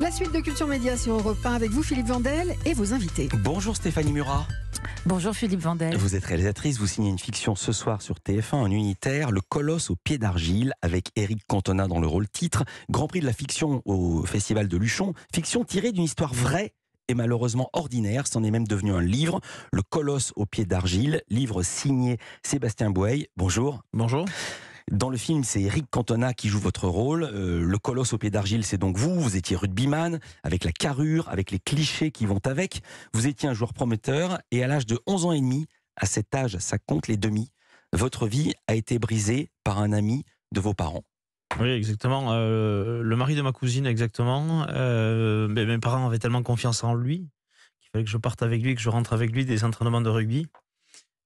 La suite de Culture Média sur Europe 1 avec vous Philippe Vandel et vos invités. Bonjour Stéphanie Murat. Bonjour Philippe Vandel. Vous êtes réalisatrice, vous signez une fiction ce soir sur TF1 en unitaire, Le Colosse au pied d'argile, avec Éric Cantona dans le rôle titre, Grand Prix de la fiction au Festival de Luchon, fiction tirée d'une histoire vraie et malheureusement ordinaire. C'en est même devenu un livre, Le Colosse au pied d'argile, livre signé Sébastien Bouey. Bonjour. Bonjour. Dans le film, c'est Eric Cantona qui joue votre rôle. Euh, le colosse au pied d'argile, c'est donc vous. Vous étiez rugbyman, avec la carrure, avec les clichés qui vont avec. Vous étiez un joueur prometteur et à l'âge de 11 ans et demi, à cet âge, ça compte les demi, votre vie a été brisée par un ami de vos parents. Oui, exactement. Euh, le mari de ma cousine, exactement. Euh, mes parents avaient tellement confiance en lui qu'il fallait que je parte avec lui, que je rentre avec lui des entraînements de rugby.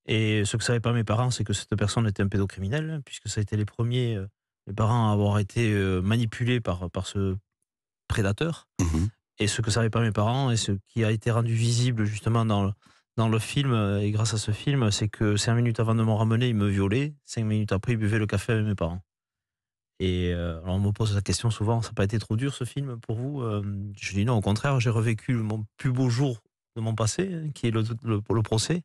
Et ce que savaient pas mes parents, c'est que cette personne était un pédocriminel, puisque ça a été les premiers, les euh, parents à avoir été euh, manipulés par, par ce prédateur. Mmh et ce que savaient pas mes parents, et ce qui a été rendu visible justement dans le, dans le film, euh, et grâce à ce film, c'est que cinq minutes avant de m'en ramener, il me violait. Cinq minutes après, il buvait le café avec mes parents. Et on me pose la question souvent, ça n'a pas été trop dur ce film pour vous Je dis non, au contraire, j'ai revécu mon plus beau jour de mon passé, hein, qui est le, le procès,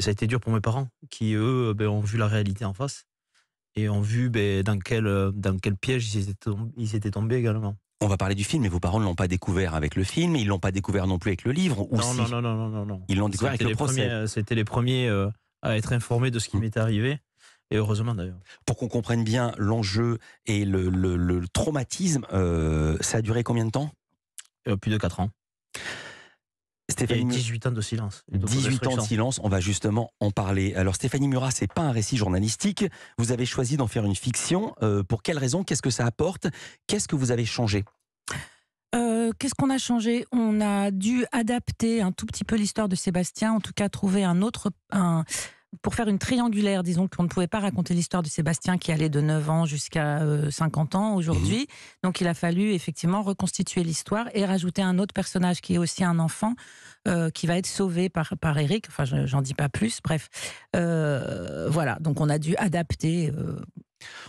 ça a été dur pour mes parents, qui eux euh, ben, ont vu la réalité en face et ont vu ben, dans, quel, euh, dans quel piège ils étaient, tombés, également. On va parler du film, mais vos parents ne l'ont pas découvert avec le film, ils ne l'ont pas découvert non plus avec le livre. Ou non, non, non, non, non, non, Ils l'ont découvert avec le procès. Euh, c'était les premiers à être informés de ce qui mmh. m'est arrivé. Et heureusement d'ailleurs. Pour qu'on comprenne bien l'enjeu et le, traumatisme, ça a duré combien de temps Plus de 4 ans. 18 ans de silence. 18 ans de silence, on va justement en parler. Alors Stéphanie Murat, c'est pas un récit journalistique. Vous avez choisi d'en faire une fiction. Euh, pour quelles raisons Qu'est-ce que ça apporte Qu'est-ce que vous avez changé euh, Qu'est-ce qu'on a changé On a dû adapter un tout petit peu l'histoire de Sébastien, en tout cas trouver un autre, pour faire une triangulaire, disons qu'on ne pouvait pas raconter l'histoire de Sébastien qui allait de 9 ans jusqu'à 50 euh, ans aujourd'hui. Mhm. Donc il a fallu effectivement reconstituer l'histoire et rajouter un autre personnage qui est aussi un enfant euh, qui va être sauvé par, par Eric. Enfin, j'en dis pas plus, bref. Euh, voilà, donc on a dû adapter.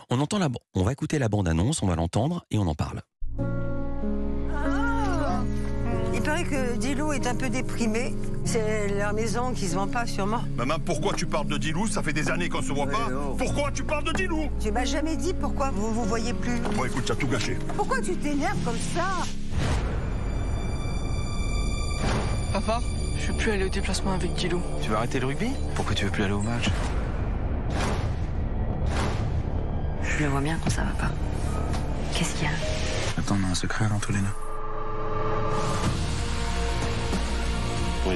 On, entend la... on va écouter la bande-annonce, on va l'entendre et on en parle. que Dilou est un peu déprimé. C'est leur maison qui se vend pas, sûrement. Maman, pourquoi tu parles de Dilou Ça fait des années qu'on se voit pas. Oh. Pourquoi tu parles de Dilou Tu m'as jamais dit pourquoi vous vous voyez plus. Bon, écoute, t'as tout gâché. Pourquoi tu t'énerves comme ça Papa, je veux plus aller au déplacement avec Dilou. Tu veux arrêter le rugby Pourquoi tu veux plus aller au match Je le vois bien quand ça va pas. Qu'est-ce qu'il y a Attends, on a un secret entre les deux. Il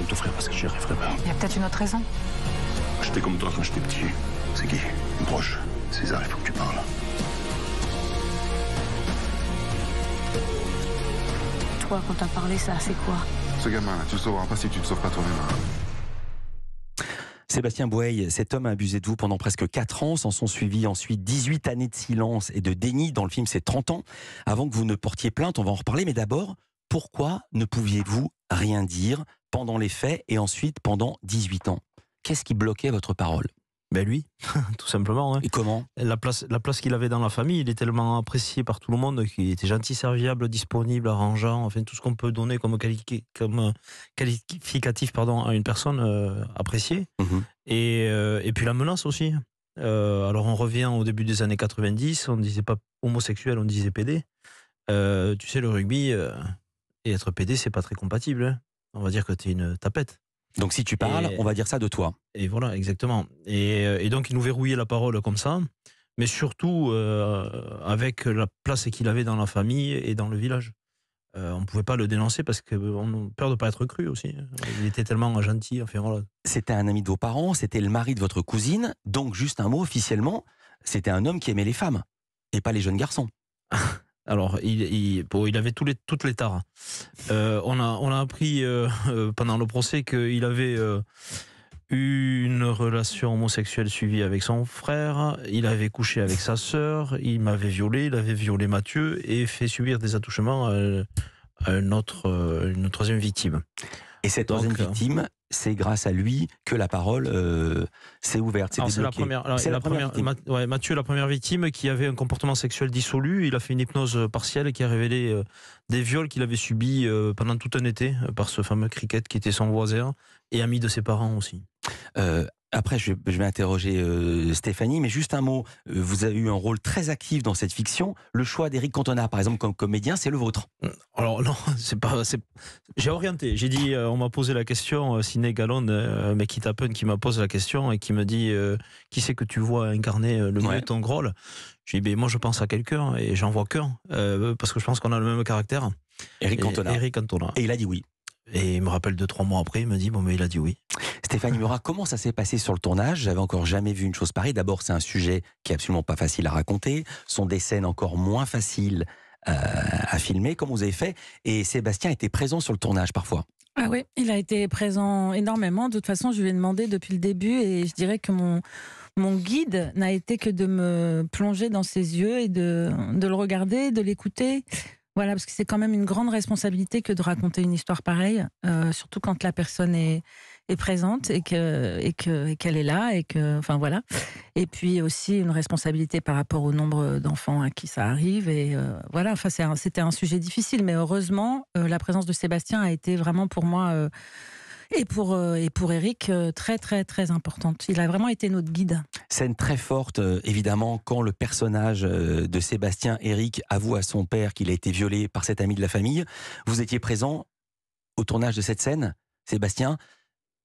y a peut-être une autre raison. J'étais comme toi quand j'étais petit. C'est qui Une proche. César, il faut que tu parles. Toi, quand t'as parlé, ça, c'est quoi Ce gamin, tu le sauveras pas si tu te sauves pas toi-même. Hein. Sébastien Boueil, cet homme a abusé de vous pendant presque 4 ans, s'en sont suivis ensuite 18 années de silence et de déni, dans le film c'est 30 ans, avant que vous ne portiez plainte, on va en reparler, mais d'abord, pourquoi ne pouviez-vous rien dire pendant les faits et ensuite pendant 18 ans Qu'est-ce qui bloquait votre parole ben lui, tout simplement. Hein. Et comment La place, la place qu'il avait dans la famille, il est tellement apprécié par tout le monde qu'il était gentil, serviable, disponible, arrangeant, enfin tout ce qu'on peut donner comme, euh, qualificatif pardon, à une personne euh, appréciée. Mmh euh, et, puis la menace aussi. alors on revient au début des années 90, on ne disait pas homosexuel, on disait PD. tu sais, le rugby, et être PD, c'est pas très compatible. Hein. On va dire que tu es une tapette. Donc si tu parles, on va dire ça de toi. Et voilà, exactement. Et, donc il nous verrouillait la parole comme ça, mais surtout euh, avec la place qu'il avait dans la famille et dans le village. Euh, on ne pouvait pas le dénoncer parce qu'on a peur de ne pas être cru aussi. Hein. Il était tellement gentil. C'était un ami de vos parents, c'était le mari de votre cousine. Donc juste un mot, officiellement, c'était un homme qui aimait les femmes et pas les jeunes garçons. Alors, il, avait tous les, toutes les tares. Euh, on, a, appris euh, euh, pendant le procès qu'il avait eu une relation homosexuelle suivie avec son frère, il avait couché avec sa sœur, il m'avait violé, il avait violé Mathieu et fait subir des attouchements à, une troisième victime. Et cette troisième victime, c'est grâce à lui que la parole euh, s'est ouverte. C'est la première, la première, Mathieu, la première victime qui avait un comportement sexuel dissolu. Il a fait une hypnose euh, partielle qui a révélé euh, des viols qu'il avait subis pendant tout un été par ce fameux cricket qui était son voisin et ami de ses parents aussi. Après, je, vais interroger euh, Stéphanie, mais juste un mot. Euh, vous avez eu un rôle très actif dans cette fiction. Le choix d'Éric Cantona, par exemple, comme comédien, c'est le vôtre. Mm. Alors non, c'est pas. J'ai orienté. J'ai dit, euh, on m'a posé la question, Ciné Gallon, euh, mais qui qui m'a posé la question et qui me dit, qui c'est que tu vois incarner le mieux ouais. ton lui J'ai dit, ben, moi, je pense à quelqu'un et j'en vois qu'un parce que je pense qu'on a le même caractère. Éric Cantona. Éric Cantona. Et il a dit oui. Et il me rappelle deux trois mois après, il me dit bon mais il a dit oui. Stéphanie Murat, comment ça s'est passé sur le tournage J'avais encore jamais vu une chose pareille. D'abord, c'est un sujet qui est absolument pas facile à raconter. Ce sont des scènes encore moins faciles euh, à filmer, comme vous avez fait. Et Sébastien était présent sur le tournage parfois. Ah oui, il a été présent énormément. De toute façon, je lui ai demandé depuis le début et je dirais que mon, guide n'a été que de me plonger dans ses yeux et de, le regarder, de l'écouter. Voilà, parce que c'est quand même une grande responsabilité que de raconter une histoire pareille, euh, surtout quand la personne est, est présente et que et que qu'elle est là et que enfin voilà. Et puis aussi une responsabilité par rapport au nombre d'enfants à qui ça arrive et euh, voilà. Enfin c'était un, sujet difficile, mais heureusement euh, la présence de Sébastien a été vraiment pour moi. Euh, et pour, et pour Eric, très très très importante. Il a vraiment été notre guide. Scène très forte, évidemment, quand le personnage de Sébastien Eric avoue à son père qu'il a été violé par cet ami de la famille. Vous étiez présent au tournage de cette scène, Sébastien.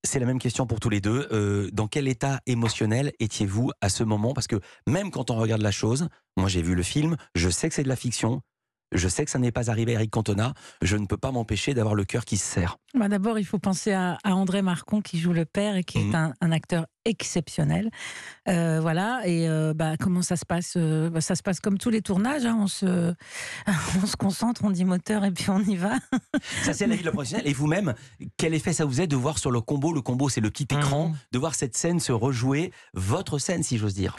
C'est la même question pour tous les deux. Euh, dans quel état émotionnel étiez-vous à ce moment Parce que même quand on regarde la chose, moi j'ai vu le film, je sais que c'est de la fiction, je sais que ça n'est pas arrivé à Eric Cantona. Je ne peux pas m'empêcher d'avoir le cœur qui se serre. Bah, d'abord, il faut penser à, André Marcon qui joue le père et qui est mhm. un, acteur exceptionnel. Euh, voilà. Et euh, bah, comment ça se passe euh, bah, Ça se passe comme tous les tournages. Hein. On, se, concentre, on dit moteur et puis on y va. ça, c'est la vie de la professionnelle. Et vous-même, quel effet ça vous est de voir sur le combo Le combo, c'est le petit mhm. écran, de voir cette scène se rejouer, votre scène, si j'ose dire.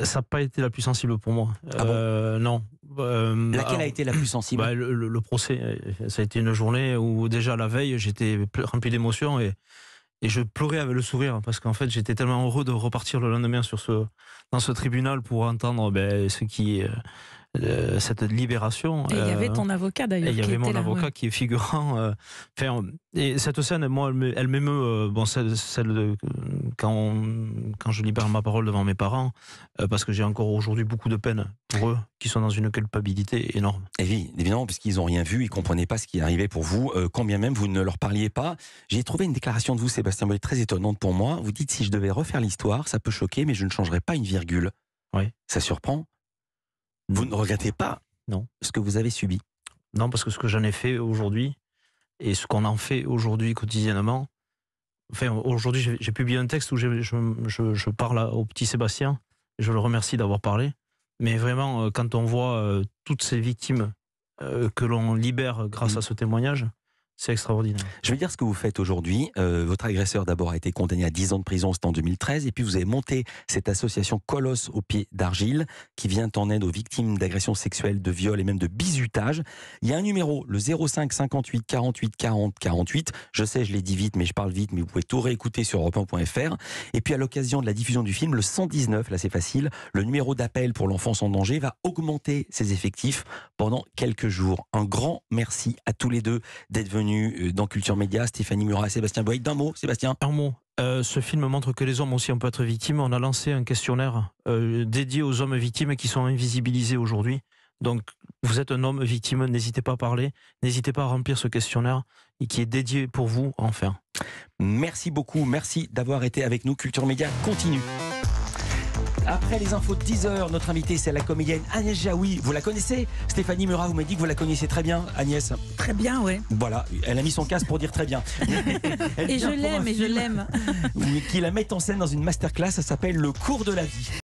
Ça n'a pas été la plus sensible pour moi. Ah euh, non. Euh, Laquelle a été la plus sensible bah, le, procès. Euh, ça a été une journée où déjà la veille, j'étais rempli d'émotions et, et, je pleurais avec le sourire parce qu'en fait, j'étais tellement heureux de repartir le lendemain sur ce, dans ce tribunal pour entendre ben, ce qui cette libération. Et il y avait ton euh, avocat d'ailleurs. Il y avait mon avocat qui est figurant. Euh, et cette scène, moi, elle m'émeut. Euh, bon, celle, de, quand, quand je libère ma parole devant mes parents, parce que j'ai encore aujourd'hui beaucoup de peine pour eux, qui sont dans une culpabilité énorme. Et eh oui, évidemment, puisqu'ils n'ont rien vu, ils ne comprenaient pas ce qui arrivait pour vous, Combien même vous ne leur parliez pas. J'ai trouvé une déclaration de vous, Sébastien très étonnante pour moi. Vous dites si je devais refaire l'histoire, ça peut choquer, mais je ne changerais pas une virgule. Oui. Ça surprend vous ne regrettez pas non. ce que vous avez subi Non, parce que ce que j'en ai fait aujourd'hui et ce qu'on en fait aujourd'hui quotidiennement. Enfin, aujourd'hui, j'ai publié un texte où je, parle au petit Sébastien. je le remercie d'avoir parlé. Mais vraiment, euh, quand on voit euh, toutes ces victimes euh, que l'on libère grâce mmh. à ce témoignage, c'est extraordinaire. Je vais dire ce que vous faites aujourd'hui. Euh, votre agresseur d'abord a été condamné à 10 ans de prison, c'était en 2013, et puis vous avez monté cette association Colosse au pied d'argile qui vient en aide aux victimes d'agressions sexuelles, de viols et même de bizutage. Il y a un numéro, le 05 58 48 40 48. Je sais, je l'ai dit vite, mais je parle vite, mais vous pouvez tout réécouter sur europe Et puis à l'occasion de la diffusion du film, le 119, là c'est facile, le numéro d'appel pour l'enfance en danger va augmenter ses effectifs pendant quelques jours. Un grand merci à tous les deux d'être venus euh, dans Culture Média, Stéphanie Murat et Sébastien Boyd. D'un mot, Sébastien Un euh, mot. ce film montre que les hommes aussi on peut être victimes. On a lancé un questionnaire euh, dédié aux hommes victimes qui sont invisibilisés aujourd'hui. Donc, vous êtes un homme victime, n'hésitez pas à parler, n'hésitez pas à remplir ce questionnaire qui est dédié pour vous, enfin. Merci beaucoup, merci d'avoir été avec nous. Culture Média continue. Après les infos de 10h, notre invitée, c'est la comédienne Agnès Jaoui. Vous la connaissez Stéphanie Murat, vous m'avez dit que vous la connaissez très bien, Agnès. Très bien, ouais. Voilà, elle a mis son casque pour dire très bien. et je l'aime, et je l'aime. qui la met en scène dans une masterclass, ça s'appelle Le cours de la vie.